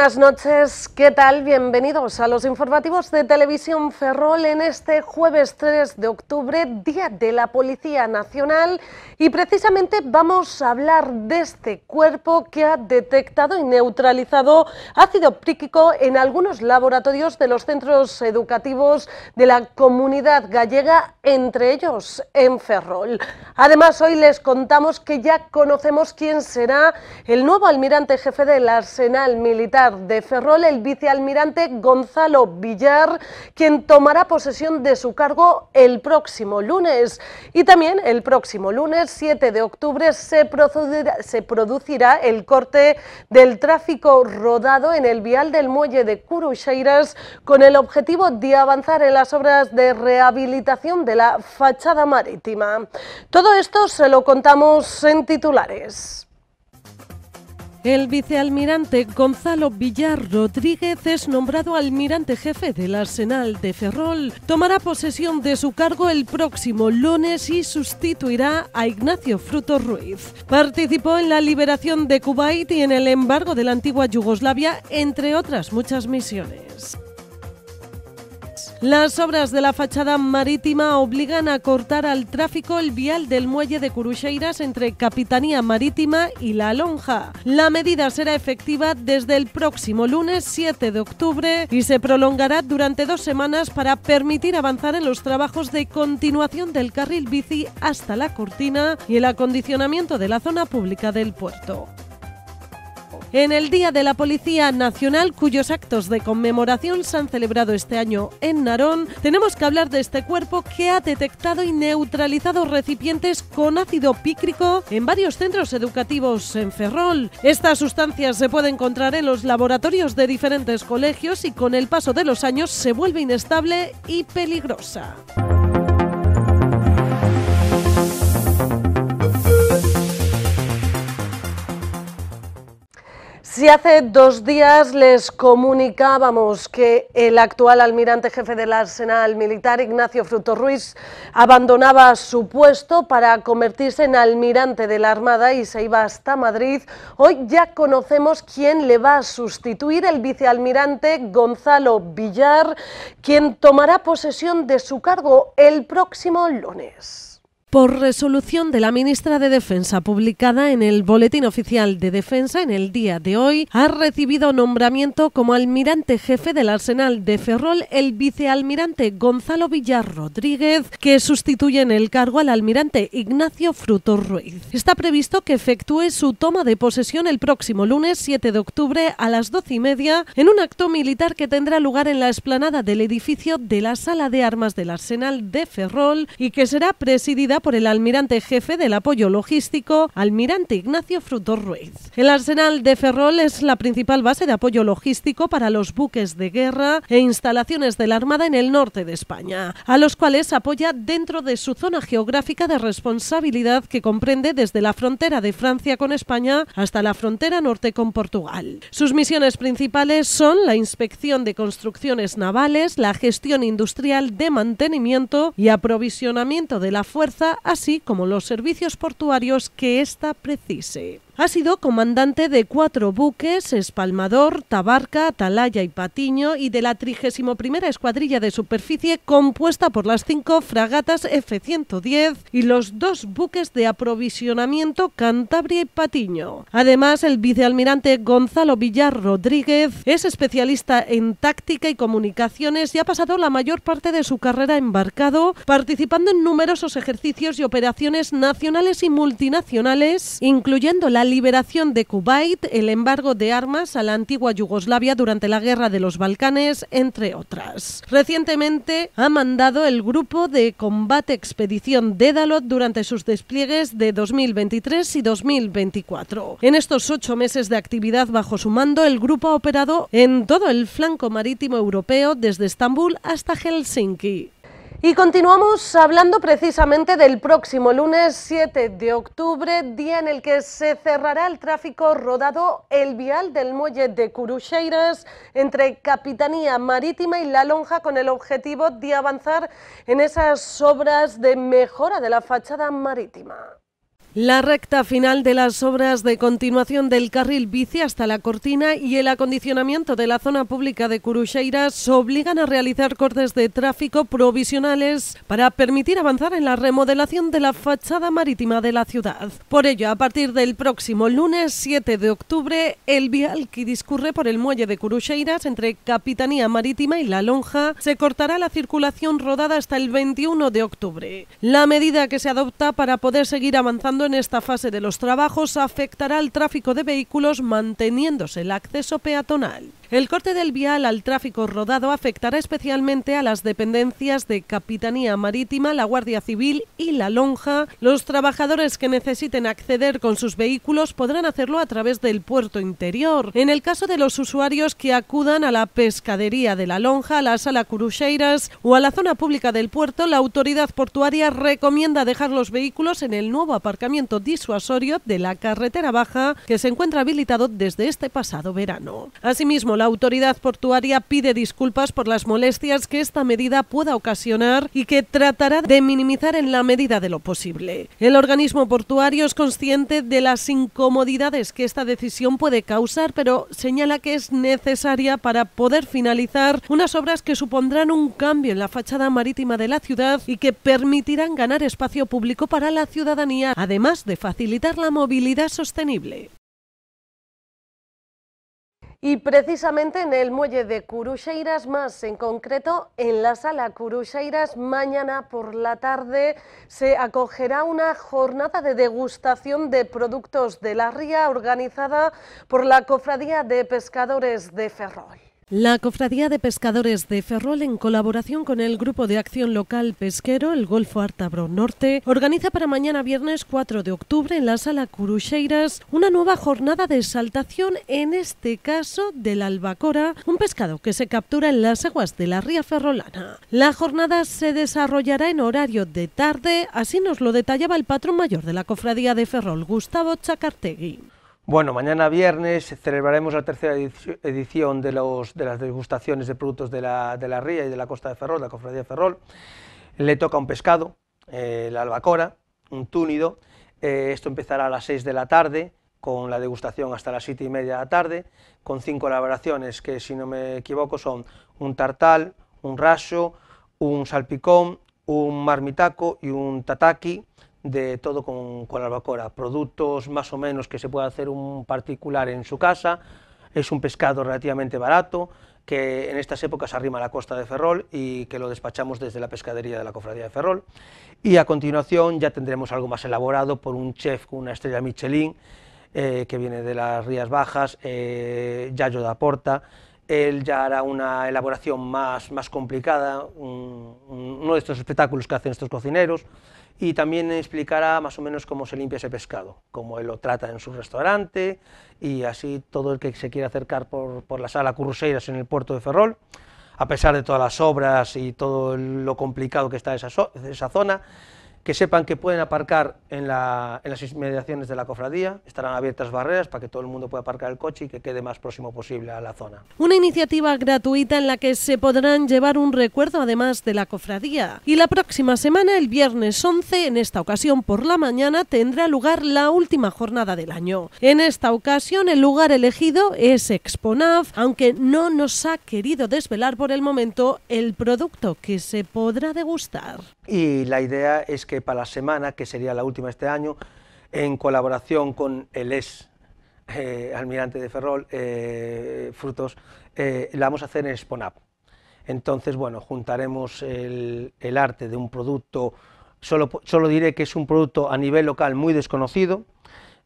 buenas noches, ¿qué tal? Bienvenidos a los informativos de Televisión Ferrol en este jueves 3 de octubre, Día de la Policía Nacional, y precisamente vamos a hablar de este cuerpo que ha detectado y neutralizado ácido príquico en algunos laboratorios de los centros educativos de la comunidad gallega, entre ellos en Ferrol. Además, hoy les contamos que ya conocemos quién será el nuevo almirante jefe del Arsenal Militar de Ferrol, el vicealmirante Gonzalo Villar, quien tomará posesión de su cargo el próximo lunes. Y también el próximo lunes, 7 de octubre, se producirá, se producirá el corte del tráfico rodado en el vial del muelle de Curucheiras con el objetivo de avanzar en las obras de rehabilitación de la fachada marítima. Todo esto se lo contamos en titulares. El vicealmirante Gonzalo Villar Rodríguez es nombrado almirante jefe del Arsenal de Ferrol. Tomará posesión de su cargo el próximo lunes y sustituirá a Ignacio Fruto Ruiz. Participó en la liberación de Kuwait y en el embargo de la antigua Yugoslavia, entre otras muchas misiones. Las obras de la fachada marítima obligan a cortar al tráfico el vial del muelle de Curucheiras entre Capitanía Marítima y La Lonja. La medida será efectiva desde el próximo lunes 7 de octubre y se prolongará durante dos semanas para permitir avanzar en los trabajos de continuación del carril bici hasta la cortina y el acondicionamiento de la zona pública del puerto. En el Día de la Policía Nacional, cuyos actos de conmemoración se han celebrado este año en Narón, tenemos que hablar de este cuerpo que ha detectado y neutralizado recipientes con ácido pícrico en varios centros educativos en Ferrol. Esta sustancia se puede encontrar en los laboratorios de diferentes colegios y con el paso de los años se vuelve inestable y peligrosa. Si hace dos días les comunicábamos que el actual almirante jefe del arsenal militar, Ignacio Fruto Ruiz, abandonaba su puesto para convertirse en almirante de la Armada y se iba hasta Madrid, hoy ya conocemos quién le va a sustituir, el vicealmirante Gonzalo Villar, quien tomará posesión de su cargo el próximo lunes. Por resolución de la ministra de Defensa publicada en el Boletín Oficial de Defensa en el día de hoy, ha recibido nombramiento como almirante jefe del Arsenal de Ferrol el vicealmirante Gonzalo Villar Rodríguez, que sustituye en el cargo al almirante Ignacio Fruto Ruiz. Está previsto que efectúe su toma de posesión el próximo lunes 7 de octubre a las 12 y media en un acto militar que tendrá lugar en la esplanada del edificio de la Sala de Armas del Arsenal de Ferrol y que será presidida por el almirante jefe del apoyo logístico, almirante Ignacio Fruto Ruiz. El arsenal de Ferrol es la principal base de apoyo logístico para los buques de guerra e instalaciones de la Armada en el norte de España, a los cuales apoya dentro de su zona geográfica de responsabilidad que comprende desde la frontera de Francia con España hasta la frontera norte con Portugal. Sus misiones principales son la inspección de construcciones navales, la gestión industrial de mantenimiento y aprovisionamiento de la fuerza así como los servicios portuarios que ésta precise. Ha sido comandante de cuatro buques, Espalmador, Tabarca, Talaya y Patiño, y de la 31 Escuadrilla de Superficie, compuesta por las cinco fragatas F-110 y los dos buques de aprovisionamiento Cantabria y Patiño. Además, el vicealmirante Gonzalo Villar Rodríguez es especialista en táctica y comunicaciones y ha pasado la mayor parte de su carrera embarcado, participando en numerosos ejercicios y operaciones nacionales y multinacionales, incluyendo la liberación de Kuwait, el embargo de armas a la antigua Yugoslavia durante la Guerra de los Balcanes, entre otras. Recientemente ha mandado el grupo de combate expedición Dédalot durante sus despliegues de 2023 y 2024. En estos ocho meses de actividad bajo su mando, el grupo ha operado en todo el flanco marítimo europeo desde Estambul hasta Helsinki. Y continuamos hablando precisamente del próximo lunes 7 de octubre, día en el que se cerrará el tráfico rodado el vial del muelle de Curucheiras entre Capitanía Marítima y La Lonja con el objetivo de avanzar en esas obras de mejora de la fachada marítima. La recta final de las obras de continuación del carril bici hasta la cortina y el acondicionamiento de la zona pública de Curucheiras obligan a realizar cortes de tráfico provisionales para permitir avanzar en la remodelación de la fachada marítima de la ciudad. Por ello, a partir del próximo lunes 7 de octubre, el vial que discurre por el muelle de Curucheiras entre Capitanía Marítima y La Lonja se cortará la circulación rodada hasta el 21 de octubre. La medida que se adopta para poder seguir avanzando en esta fase de los trabajos afectará al tráfico de vehículos manteniéndose el acceso peatonal. El corte del vial al tráfico rodado afectará especialmente a las dependencias de Capitanía Marítima, la Guardia Civil y la Lonja. Los trabajadores que necesiten acceder con sus vehículos podrán hacerlo a través del puerto interior. En el caso de los usuarios que acudan a la pescadería de la Lonja, a la sala Curucheiras o a la zona pública del puerto, la autoridad portuaria recomienda dejar los vehículos en el nuevo aparcamiento disuasorio de la carretera baja que se encuentra habilitado desde este pasado verano. Asimismo, la autoridad portuaria pide disculpas por las molestias que esta medida pueda ocasionar y que tratará de minimizar en la medida de lo posible. El organismo portuario es consciente de las incomodidades que esta decisión puede causar, pero señala que es necesaria para poder finalizar unas obras que supondrán un cambio en la fachada marítima de la ciudad y que permitirán ganar espacio público para la ciudadanía, además de facilitar la movilidad sostenible. Y precisamente en el muelle de Curucheiras, más en concreto en la sala Curucheiras, mañana por la tarde se acogerá una jornada de degustación de productos de la ría organizada por la Cofradía de Pescadores de Ferrol. La Cofradía de Pescadores de Ferrol, en colaboración con el Grupo de Acción Local Pesquero, el Golfo Artabro Norte, organiza para mañana viernes 4 de octubre en la Sala Curucheiras una nueva jornada de saltación en este caso del albacora, un pescado que se captura en las aguas de la ría ferrolana. La jornada se desarrollará en horario de tarde, así nos lo detallaba el patrón mayor de la Cofradía de Ferrol, Gustavo Chacartegui. Bueno, mañana viernes celebraremos la tercera edición de, las degustaciones de productos de la, Ría y de la Costa de Ferrol, la Cofradía de Ferrol. Le toca un pescado, eh, la albacora, un túnido. Eh, esto empezará a las 6 de la tarde, con la degustación hasta las 7 y media de la tarde, con cinco elaboraciones que, si no me equivoco, son un tartal, un raso, un salpicón, un marmitaco y un tataki, de todo con, con albacora, productos más o menos que se pueda hacer un particular en su casa, es un pescado relativamente barato, que en estas épocas arrima a la costa de Ferrol y que lo despachamos desde la pescadería de la cofradía de Ferrol. Y a continuación ya tendremos algo más elaborado por un chef con una estrella Michelin, eh, que viene de las Rías Bajas, eh, Yayo da Porta, él ya hará una elaboración más, complicada, uno de estos espectáculos que hacen estos cocineros, y también explicará más o menos cómo se limpia ese pescado, cómo él lo trata en su restaurante y así todo el que se quiera acercar por, por la sala Curruseiras en el puerto de Ferrol, a pesar de todas las obras y todo lo complicado que está esa, esa zona, que sepan que pueden aparcar en, la, en, las inmediaciones de la cofradía, estarán abiertas barreras para que todo el mundo pueda aparcar el coche y que quede más próximo posible a la zona. Una iniciativa gratuita en la que se podrán llevar un recuerdo además de la cofradía. Y la próxima semana, el viernes 11, en esta ocasión por la mañana, tendrá lugar la última jornada del año. En esta ocasión el lugar elegido es Exponav, aunque no nos ha querido desvelar por el momento el producto que se podrá degustar. Y la idea es que que para la semana, que sería la última este año, en colaboración con el ex eh, almirante de Ferrol, eh, Frutos, eh, la vamos a hacer en Up Entonces, bueno, juntaremos el, arte de un producto, solo, solo diré que es un producto a nivel local muy desconocido,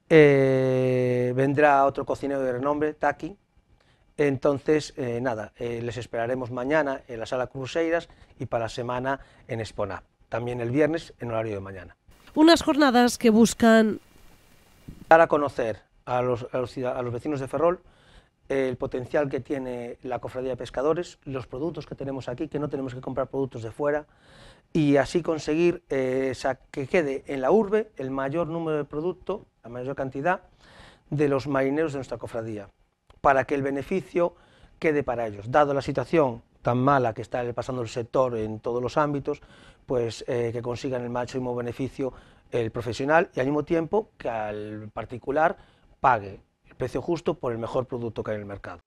vendrá otro cocinero de renombre, Taki. Entonces, nada, les esperaremos mañana en la sala Cruzeiras y para la semana en Up también el viernes en horario de mañana. Unas jornadas que buscan... Dar a conocer a los, vecinos de Ferrol el potencial que tiene la cofradía de pescadores, los productos que tenemos aquí, que no tenemos que comprar productos de fuera, y así conseguir eh, que quede en la urbe el mayor número de producto, la mayor cantidad de los marineros de nuestra cofradía, para que el beneficio quede para ellos. Dado la situación tan mala que está pasando el sector en todos los ámbitos, pues eh, que consigan el máximo beneficio el profesional y al mismo tiempo que al particular pague el precio justo por el mejor producto que hay en el mercado.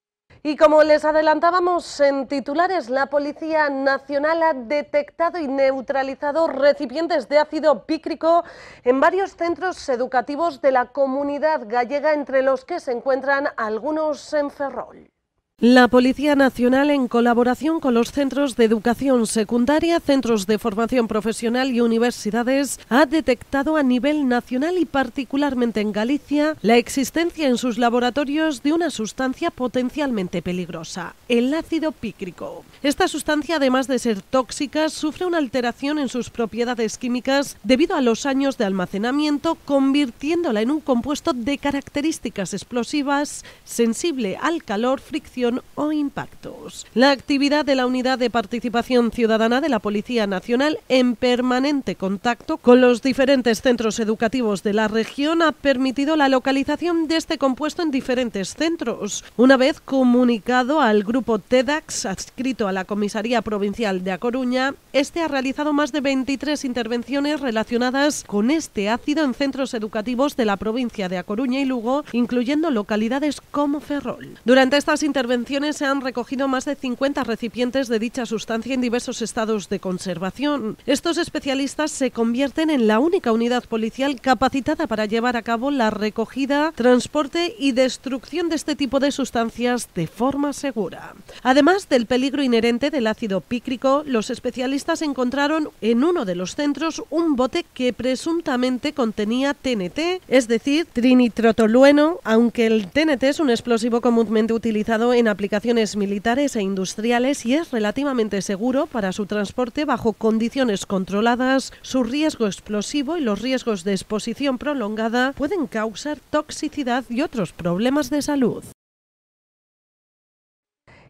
Y como les adelantábamos en titulares, la Policía Nacional ha detectado y neutralizado recipientes de ácido pícrico en varios centros educativos de la comunidad gallega, entre los que se encuentran algunos en Ferrol. La Policía Nacional, en colaboración con los centros de educación secundaria, centros de formación profesional y universidades, ha detectado a nivel nacional y particularmente en Galicia la existencia en sus laboratorios de una sustancia potencialmente peligrosa, el ácido pícrico. Esta sustancia, además de ser tóxica, sufre una alteración en sus propiedades químicas debido a los años de almacenamiento, convirtiéndola en un compuesto de características explosivas, sensible al calor, fricción, o impactos. La actividad de la Unidad de Participación Ciudadana de la Policía Nacional en permanente contacto con los diferentes centros educativos de la región ha permitido la localización de este compuesto en diferentes centros. Una vez comunicado al grupo TEDAX adscrito a la Comisaría Provincial de A Coruña, este ha realizado más de 23 intervenciones relacionadas con este ácido en centros educativos de la provincia de A Coruña y Lugo, incluyendo localidades como Ferrol. Durante estas intervenciones se han recogido más de 50 recipientes de dicha sustancia en diversos estados de conservación. Estos especialistas se convierten en la única unidad policial capacitada para llevar a cabo la recogida, transporte y destrucción de este tipo de sustancias de forma segura. Además del peligro inherente del ácido pícrico, los especialistas encontraron en uno de los centros un bote que presuntamente contenía TNT, es decir, trinitrotolueno, aunque el TNT es un explosivo comúnmente utilizado en aplicaciones militares e industriales y es relativamente seguro para su transporte bajo condiciones controladas. Su riesgo explosivo y los riesgos de exposición prolongada pueden causar toxicidad y otros problemas de salud.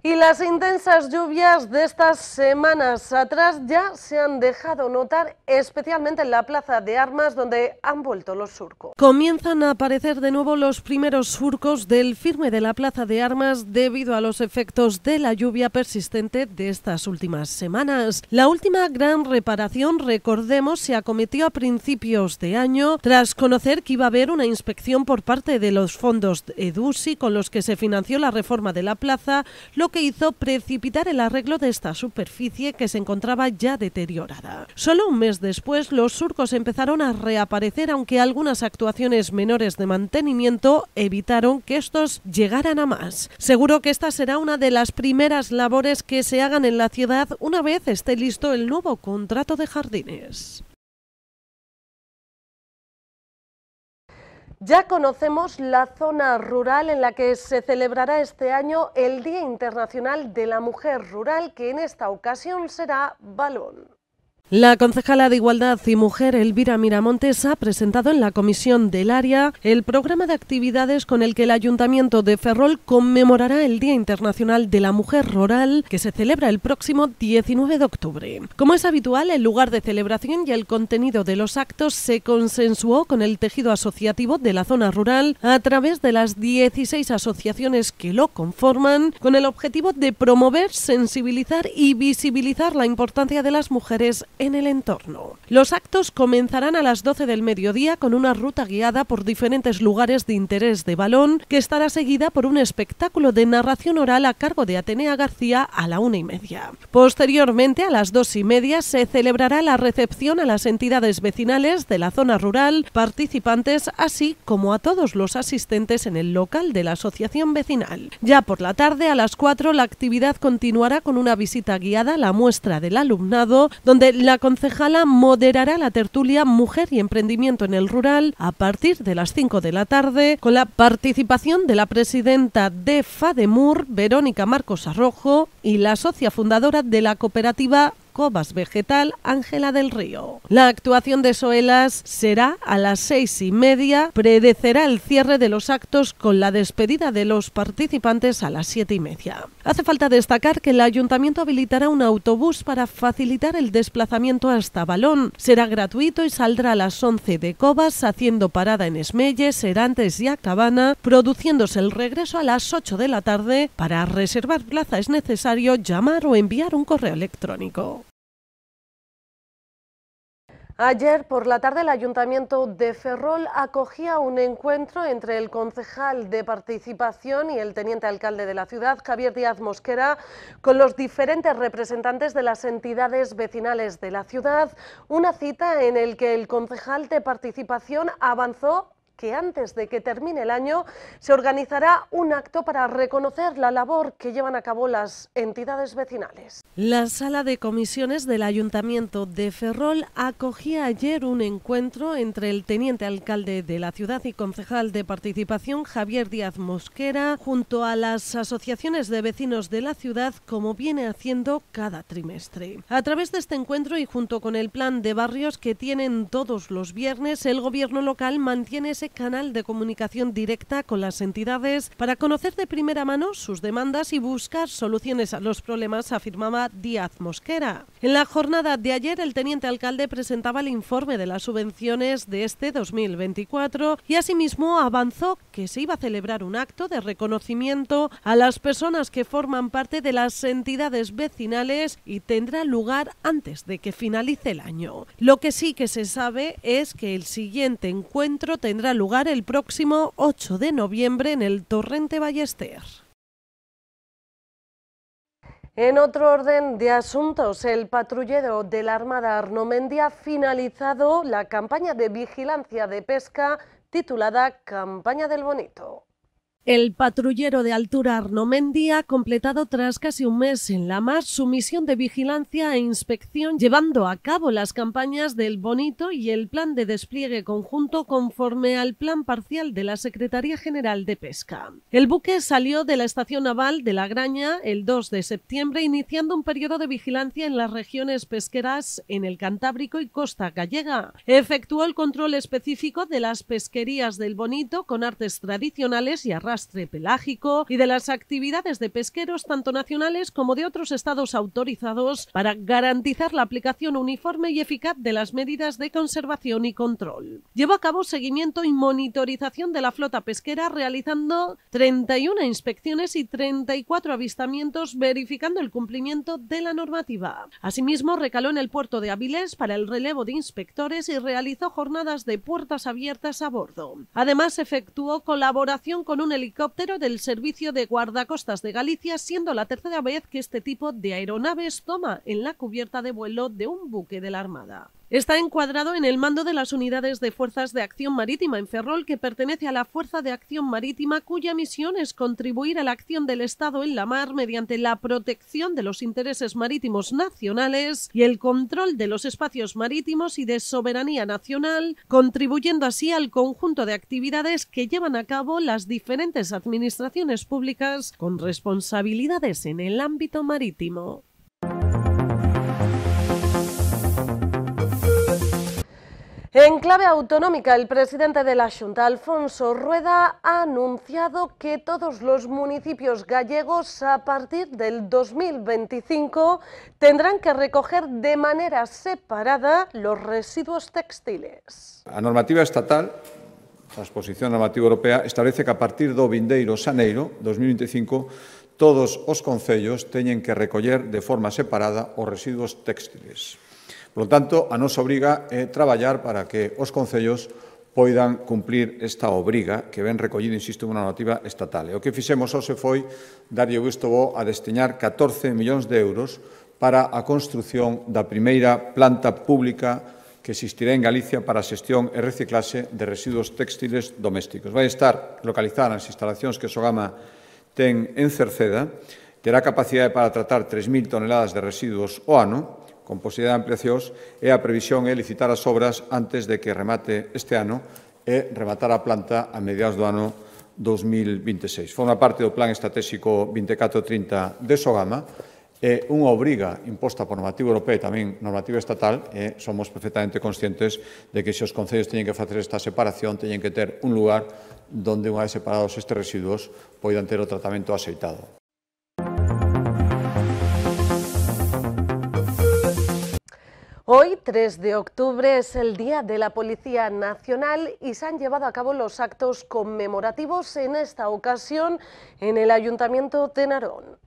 Y las intensas lluvias de estas semanas atrás ya se han dejado notar, especialmente en la plaza de armas donde han vuelto los surcos. Comienzan a aparecer de nuevo los primeros surcos del firme de la plaza de armas debido a los efectos de la lluvia persistente de estas últimas semanas. La última gran reparación, recordemos, se acometió a principios de año tras conocer que iba a haber una inspección por parte de los fondos EDUSI con los que se financió la reforma de la plaza, que hizo precipitar el arreglo de esta superficie que se encontraba ya deteriorada. Solo un mes después los surcos empezaron a reaparecer aunque algunas actuaciones menores de mantenimiento evitaron que estos llegaran a más. Seguro que esta será una de las primeras labores que se hagan en la ciudad una vez esté listo el nuevo contrato de jardines. Ya conocemos la zona rural en la que se celebrará este año el Día Internacional de la Mujer Rural, que en esta ocasión será Balón. La concejala de Igualdad y Mujer, Elvira Miramontes, ha presentado en la comisión del área el programa de actividades con el que el Ayuntamiento de Ferrol conmemorará el Día Internacional de la Mujer Rural, que se celebra el próximo 19 de octubre. Como es habitual, el lugar de celebración y el contenido de los actos se consensuó con el tejido asociativo de la zona rural a través de las 16 asociaciones que lo conforman, con el objetivo de promover, sensibilizar y visibilizar la importancia de las mujeres en el entorno. Los actos comenzarán a las 12 del mediodía con una ruta guiada por diferentes lugares de interés de balón que estará seguida por un espectáculo de narración oral a cargo de Atenea García a la una y media. Posteriormente, a las dos y media, se celebrará la recepción a las entidades vecinales de la zona rural, participantes, así como a todos los asistentes en el local de la asociación vecinal. Ya por la tarde, a las 4, la actividad continuará con una visita guiada a la muestra del alumnado, donde la concejala moderará la tertulia Mujer y Emprendimiento en el Rural a partir de las 5 de la tarde con la participación de la presidenta de FADEMUR, Verónica Marcos Arrojo, y la socia fundadora de la cooperativa Cobas Vegetal, Ángela del Río. La actuación de Soelas será a las seis y media, predecerá el cierre de los actos con la despedida de los participantes a las siete y media. Hace falta destacar que el ayuntamiento habilitará un autobús para facilitar el desplazamiento hasta Balón. Será gratuito y saldrá a las 11 de Cobas, haciendo parada en Esmelles, Erantes y Acabana, produciéndose el regreso a las 8 de la tarde. Para reservar plaza es necesario llamar o enviar un correo electrónico. Ayer por la tarde el Ayuntamiento de Ferrol acogía un encuentro entre el concejal de participación y el teniente alcalde de la ciudad, Javier Díaz Mosquera, con los diferentes representantes de las entidades vecinales de la ciudad, una cita en el que el concejal de participación avanzó que antes de que termine el año se organizará un acto para reconocer la labor que llevan a cabo las entidades vecinales. La sala de comisiones del Ayuntamiento de Ferrol acogía ayer un encuentro entre el teniente alcalde de la ciudad y concejal de participación Javier Díaz Mosquera junto a las asociaciones de vecinos de la ciudad como viene haciendo cada trimestre. A través de este encuentro y junto con el plan de barrios que tienen todos los viernes, el gobierno local mantiene ese este canal de comunicación directa con las entidades para conocer de primera mano sus demandas y buscar soluciones a los problemas, afirmaba Díaz Mosquera. En la jornada de ayer, el teniente alcalde presentaba el informe de las subvenciones de este 2024 y asimismo avanzó que se iba a celebrar un acto de reconocimiento a las personas que forman parte de las entidades vecinales y tendrá lugar antes de que finalice el año. Lo que sí que se sabe es que el siguiente encuentro tendrá lugar el próximo 8 de noviembre en el Torrente Ballester. En otro orden de asuntos, el patrullero de la Armada Arnomendia ha finalizado la campaña de vigilancia de pesca titulada Campaña del Bonito. El patrullero de altura Arnomendi ha completado tras casi un mes en la mar su misión de vigilancia e inspección, llevando a cabo las campañas del Bonito y el plan de despliegue conjunto conforme al plan parcial de la Secretaría General de Pesca. El buque salió de la estación naval de La Graña el 2 de septiembre, iniciando un periodo de vigilancia en las regiones pesqueras en el Cantábrico y Costa Gallega. Efectuó el control específico de las pesquerías del Bonito con artes tradicionales y pelágico y de las actividades de pesqueros tanto nacionales como de otros estados autorizados para garantizar la aplicación uniforme y eficaz de las medidas de conservación y control. Llevó a cabo seguimiento y monitorización de la flota pesquera realizando 31 inspecciones y 34 avistamientos verificando el cumplimiento de la normativa. Asimismo, recaló en el puerto de Avilés para el relevo de inspectores y realizó jornadas de puertas abiertas a bordo. Además, efectuó colaboración con un helicóptero del Servicio de Guardacostas de Galicia, siendo la tercera vez que este tipo de aeronaves toma en la cubierta de vuelo de un buque de la Armada. Está encuadrado en el mando de las unidades de Fuerzas de Acción Marítima en Ferrol, que pertenece a la Fuerza de Acción Marítima, cuya misión es contribuir a la acción del Estado en la mar mediante la protección de los intereses marítimos nacionales y el control de los espacios marítimos y de soberanía nacional, contribuyendo así al conjunto de actividades que llevan a cabo las diferentes administraciones públicas con responsabilidades en el ámbito marítimo. En clave autonómica, el presidente de la Junta, Alfonso Rueda, ha anunciado que todos los municipios gallegos a partir del 2025 tendrán que recoger de manera separada los residuos textiles. La normativa estatal, la exposición normativa europea, establece que a partir de vindeiro saneiro 2025 todos los concellos tienen que recoger de forma separada los residuos textiles. Por lo tanto, a nos obriga eh, traballar para que os concellos poidan cumplir esta obriga que ven recollido, insisto, unha normativa estatal. E o que fixemos hoxe foi darlle o visto bo a destiñar 14 millóns de euros para a construción da primeira planta pública que existirá en Galicia para a xestión e reciclase de residuos textiles domésticos. Vai estar localizada nas instalacións que Sogama ten en Cerceda, terá capacidade para tratar 3.000 toneladas de residuos o ano, con posibilidad de ampliacións, e a previsión é licitar as obras antes de que remate este ano e rematar a planta a mediados do ano 2026. Forma parte do Plan Estratégico 2430 de Sogama, e unha obriga imposta por normativa europea e tamén normativa estatal, e somos perfectamente conscientes de que se os concellos teñen que facer esta separación, teñen que ter un lugar donde unha vez separados estes residuos poidan ter o tratamento aceitado. Hoy, 3 de octubre, es el Día de la Policía Nacional y se han llevado a cabo los actos conmemorativos, en esta ocasión en el Ayuntamiento de Narón.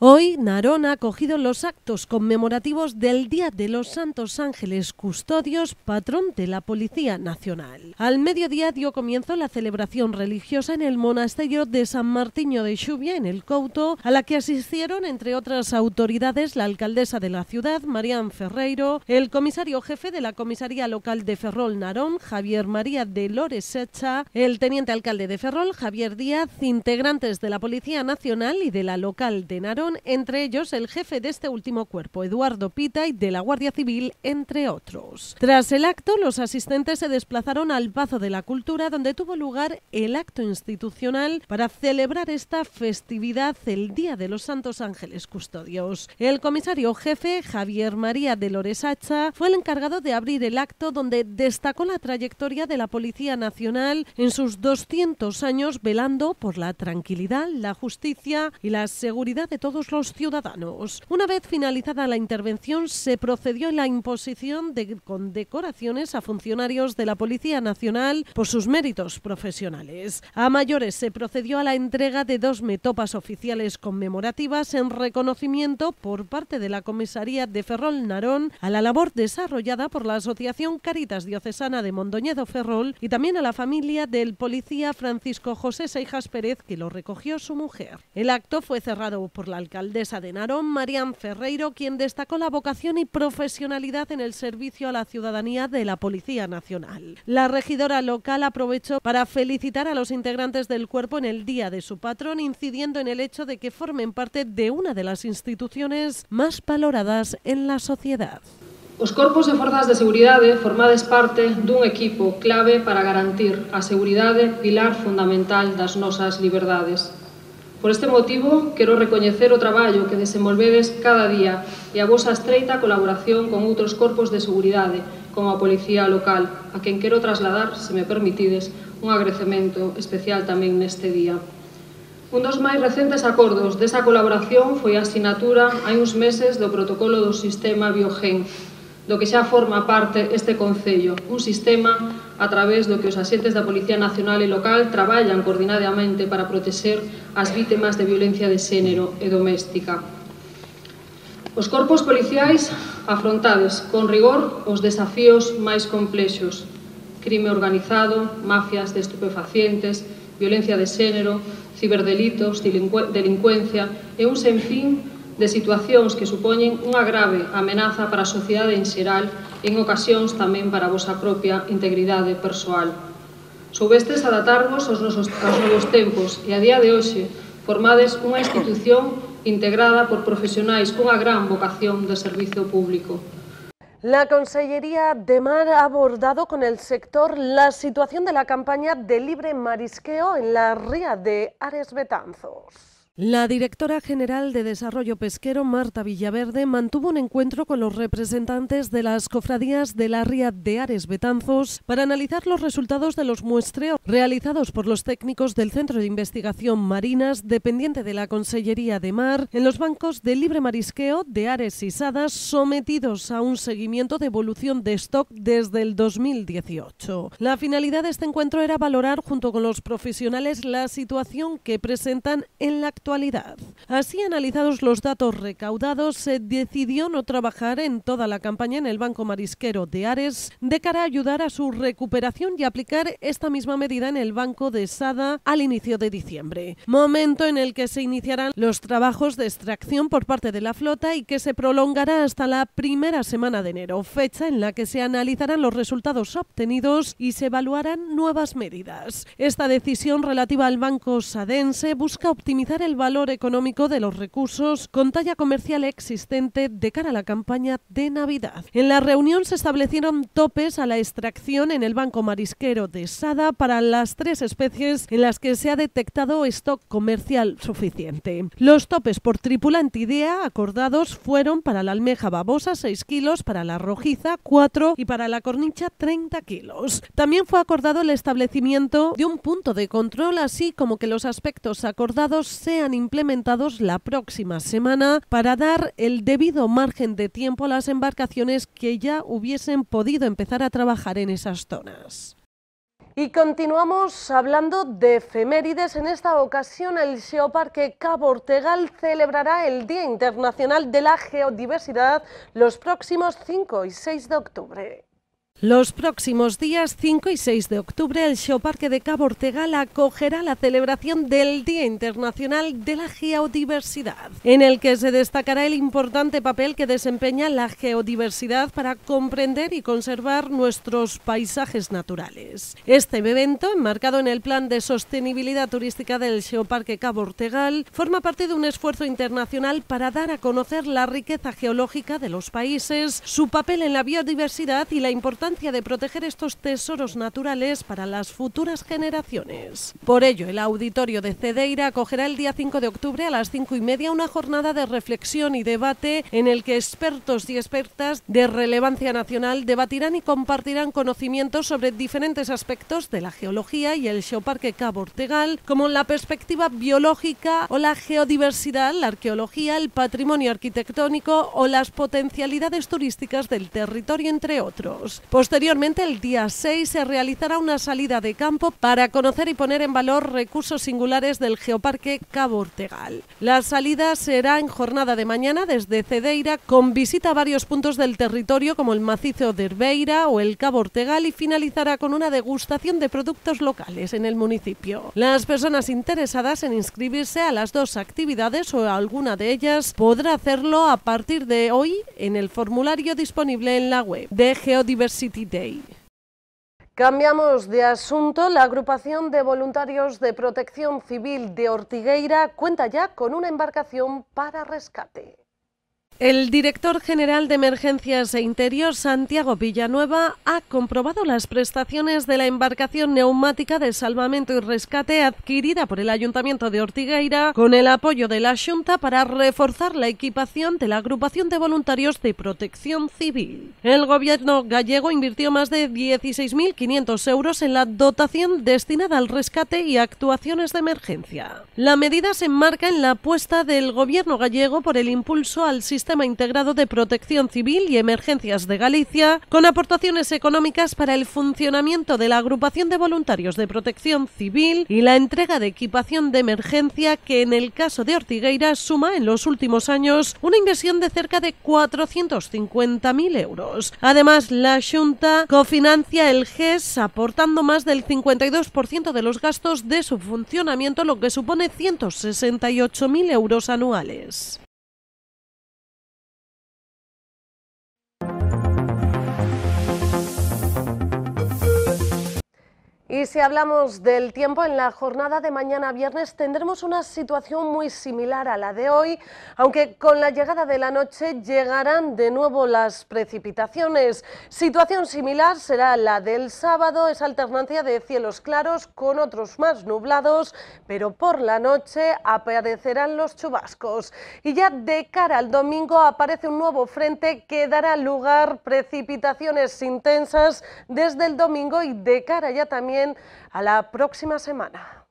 Hoy Narón ha acogido los actos conmemorativos del Día de los Santos Ángeles Custodios, patrón de la Policía Nacional. Al mediodía dio comienzo la celebración religiosa en el monasterio de San Martín de Xubia, en el Couto, a la que asistieron, entre otras autoridades, la alcaldesa de la ciudad, Marián Ferreiro, el comisario jefe de la comisaría local de Ferrol Narón, Javier María de Lores Echa, el teniente alcalde de Ferrol, Javier Díaz, integrantes de la Policía Nacional y de la local de Narón, entre ellos el jefe de este último cuerpo, Eduardo Pita, y de la Guardia Civil, entre otros. Tras el acto, los asistentes se desplazaron al Pazo de la Cultura, donde tuvo lugar el acto institucional para celebrar esta festividad, el Día de los Santos Ángeles Custodios. El comisario jefe, Javier María de hacha fue el encargado de abrir el acto, donde destacó la trayectoria de la Policía Nacional en sus 200 años velando por la tranquilidad, la justicia y la seguridad de todos los ciudadanos. Una vez finalizada la intervención, se procedió a la imposición de condecoraciones a funcionarios de la Policía Nacional por sus méritos profesionales. A mayores se procedió a la entrega de dos metopas oficiales conmemorativas en reconocimiento por parte de la Comisaría de Ferrol Narón a la labor desarrollada por la Asociación Caritas Diocesana de Mondoñedo Ferrol y también a la familia del policía Francisco José Seijas Pérez que lo recogió su mujer. El acto fue cerrado por la alcaldesa de Narón, Marian Ferreiro, quien destacó la vocación y profesionalidad en el servicio a la ciudadanía de la Policía Nacional. La regidora local aprovechó para felicitar a los integrantes del cuerpo en el día de su patrón, incidiendo en el hecho de que formen parte de una de las instituciones más valoradas en la sociedad. Los cuerpos e de fuerzas de seguridad forman parte de un equipo clave para garantir a seguridad, pilar fundamental das nosas libertades. Por este motivo, quero recoñecer o traballo que desenvolvedes cada día e a vosa estreita colaboración con outros corpos de seguridade, como a Policía Local, a quen quero trasladar, se me permitides, un agradecemento especial tamén neste día. Un dos máis recentes acordos desa colaboración foi a asinatura hai uns meses do protocolo do sistema Biogen, do que xa forma parte este Concello, un sistema a través do que os axentes da Policía Nacional e Local traballan coordinadamente para protexer as vítimas de violencia de xénero e doméstica. Os corpos policiais afrontades con rigor os desafíos máis complexos, crime organizado, mafias de estupefacientes, violencia de xénero, ciberdelitos, delincuencia e un senfín de situacións que supoñen unha grave amenaza para a sociedade en xeral en ocasións tamén para a vosa propia integridade persoal. Soubestes adaptarvos aos nosos aos novos tempos e a día de hoxe formades unha institución integrada por profesionais cunha gran vocación de servicio público. La Consellería de Mar ha abordado con el sector la situación de la campaña de libre marisqueo en la ría de Ares Betanzos. La directora general de Desarrollo Pesquero, Marta Villaverde, mantuvo un encuentro con los representantes de las cofradías de la ría de Ares Betanzos para analizar los resultados de los muestreos realizados por los técnicos del Centro de Investigación Marinas, dependiente de la Consellería de Mar, en los bancos de libre marisqueo de Ares y Sadas, sometidos a un seguimiento de evolución de stock desde el 2018. La finalidad de este encuentro era valorar, junto con los profesionales, la situación que presentan en la actualidad actualidad. Así analizados los datos recaudados, se decidió no trabajar en toda la campaña en el Banco Marisquero de Ares de cara a ayudar a su recuperación y aplicar esta misma medida en el Banco de Sada al inicio de diciembre, momento en el que se iniciarán los trabajos de extracción por parte de la flota y que se prolongará hasta la primera semana de enero, fecha en la que se analizarán los resultados obtenidos y se evaluarán nuevas medidas. Esta decisión relativa al Banco Sadense busca optimizar el valor económico de los recursos con talla comercial existente de cara a la campaña de Navidad. En la reunión se establecieron topes a la extracción en el Banco Marisquero de Sada para las tres especies en las que se ha detectado stock comercial suficiente. Los topes por tripulante idea acordados fueron para la almeja babosa 6 kilos, para la rojiza 4 y para la cornicha 30 kilos. También fue acordado el establecimiento de un punto de control así como que los aspectos acordados sean implementados la próxima semana para dar el debido margen de tiempo a las embarcaciones que ya hubiesen podido empezar a trabajar en esas zonas. Y continuamos hablando de efemérides. En esta ocasión, el Geoparque Cabo Ortegal celebrará el Día Internacional de la Geodiversidad los próximos 5 y 6 de octubre. Los próximos días 5 y 6 de octubre el Geoparque de Cabo Ortegal acogerá la celebración del Día Internacional de la Geodiversidad, en el que se destacará el importante papel que desempeña la geodiversidad para comprender y conservar nuestros paisajes naturales. Este evento, enmarcado en el Plan de Sostenibilidad Turística del Geoparque Cabo Ortegal, forma parte de un esfuerzo internacional para dar a conocer la riqueza geológica de los países, su papel en la biodiversidad y la importancia de proteger estos tesoros naturales para las futuras generaciones. Por ello, el auditorio de Cedeira acogerá el día 5 de octubre a las 5 y media una jornada de reflexión y debate en el que expertos y expertas de relevancia nacional debatirán y compartirán conocimientos sobre diferentes aspectos de la geología y el Geoparque Cabo Ortegal, como la perspectiva biológica o la geodiversidad, la arqueología, el patrimonio arquitectónico o las potencialidades turísticas del territorio, entre otros. Posteriormente, el día 6, se realizará una salida de campo para conocer y poner en valor recursos singulares del Geoparque Cabo Ortegal. La salida será en jornada de mañana desde Cedeira con visita a varios puntos del territorio como el macizo de Herbeira o el Cabo Ortegal y finalizará con una degustación de productos locales en el municipio. Las personas interesadas en inscribirse a las dos actividades o a alguna de ellas podrá hacerlo a partir de hoy en el formulario disponible en la web de Geodiversidad Cambiamos de asunto. La agrupación de voluntarios de protección civil de Ortigueira cuenta ya con una embarcación para rescate. El director general de Emergencias e Interior, Santiago Villanueva, ha comprobado las prestaciones de la embarcación neumática de salvamento y rescate adquirida por el Ayuntamiento de Ortigueira con el apoyo de la Junta para reforzar la equipación de la agrupación de voluntarios de protección civil. El gobierno gallego invirtió más de 16.500 euros en la dotación destinada al rescate y actuaciones de emergencia. La medida se enmarca en la apuesta del gobierno gallego por el impulso al sistema Sistema Integrado de Protección Civil y Emergencias de Galicia, con aportaciones económicas para el funcionamiento de la agrupación de voluntarios de protección civil y la entrega de equipación de emergencia que en el caso de Ortigueira suma en los últimos años una inversión de cerca de 450.000 euros. Además, la Junta cofinancia el GES aportando más del 52% de los gastos de su funcionamiento, lo que supone 168.000 euros anuales. Y si hablamos del tiempo, en la jornada de mañana viernes tendremos una situación muy similar a la de hoy, aunque con la llegada de la noche llegarán de nuevo las precipitaciones. Situación similar será la del sábado, es alternancia de cielos claros con otros más nublados, pero por la noche aparecerán los chubascos. Y ya de cara al domingo aparece un nuevo frente que dará lugar precipitaciones intensas desde el domingo y de cara ya también a la próxima semana.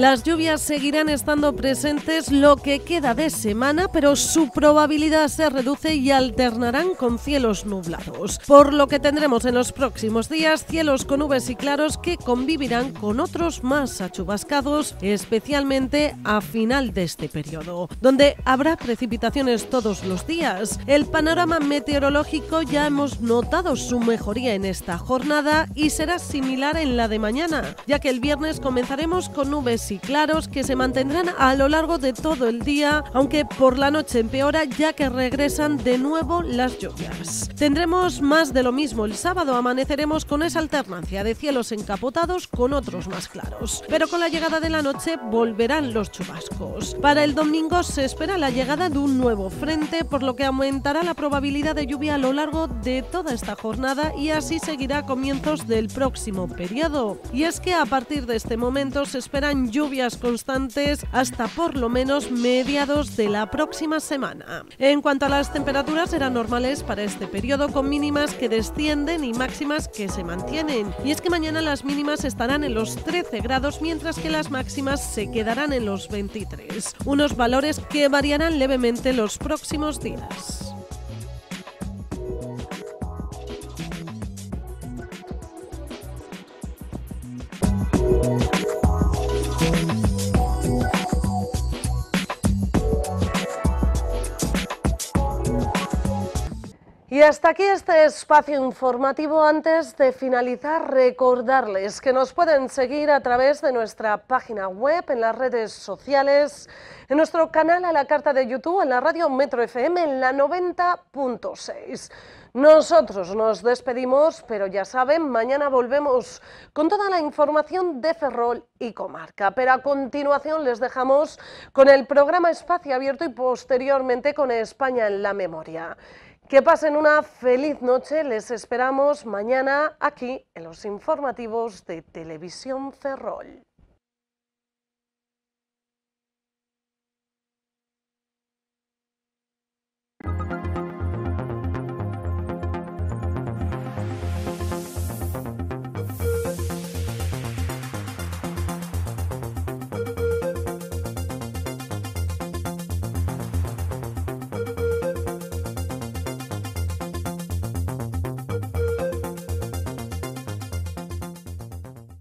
Las lluvias seguirán estando presentes lo que queda de semana, pero su probabilidad se reduce y alternarán con cielos nublados, por lo que tendremos en los próximos días cielos con nubes y claros que convivirán con otros más achubascados, especialmente a final de este periodo, donde habrá precipitaciones todos los días. El panorama meteorológico ya hemos notado su mejoría en esta jornada y será similar en la de mañana, ya que el viernes comenzaremos con nubes y claros que se mantendrán a lo largo de todo el día, aunque por la noche empeora ya que regresan de nuevo las lluvias. Tendremos más de lo mismo el sábado, amaneceremos con esa alternancia de cielos encapotados con otros más claros, pero con la llegada de la noche volverán los chubascos. Para el domingo se espera la llegada de un nuevo frente, por lo que aumentará la probabilidad de lluvia a lo largo de toda esta jornada y así seguirá a comienzos del próximo periodo. Y es que a partir de este momento se esperan lluvias lluvias constantes hasta por lo menos mediados de la próxima semana. En cuanto a las temperaturas, serán normales para este periodo, con mínimas que descienden y máximas que se mantienen. Y es que mañana las mínimas estarán en los 13 grados, mientras que las máximas se quedarán en los 23. Unos valores que variarán levemente los próximos días. Y hasta aquí este espacio informativo. Antes de finalizar, recordarles que nos pueden seguir a través de nuestra página web, en las redes sociales, en nuestro canal a la carta de YouTube, en la radio Metro FM, en la 90.6. Nosotros nos despedimos, pero ya saben, mañana volvemos con toda la información de Ferrol y comarca. Pero a continuación les dejamos con el programa Espacio Abierto y posteriormente con España en la Memoria. Que pasen una feliz noche, les esperamos mañana aquí en los informativos de Televisión Ferrol.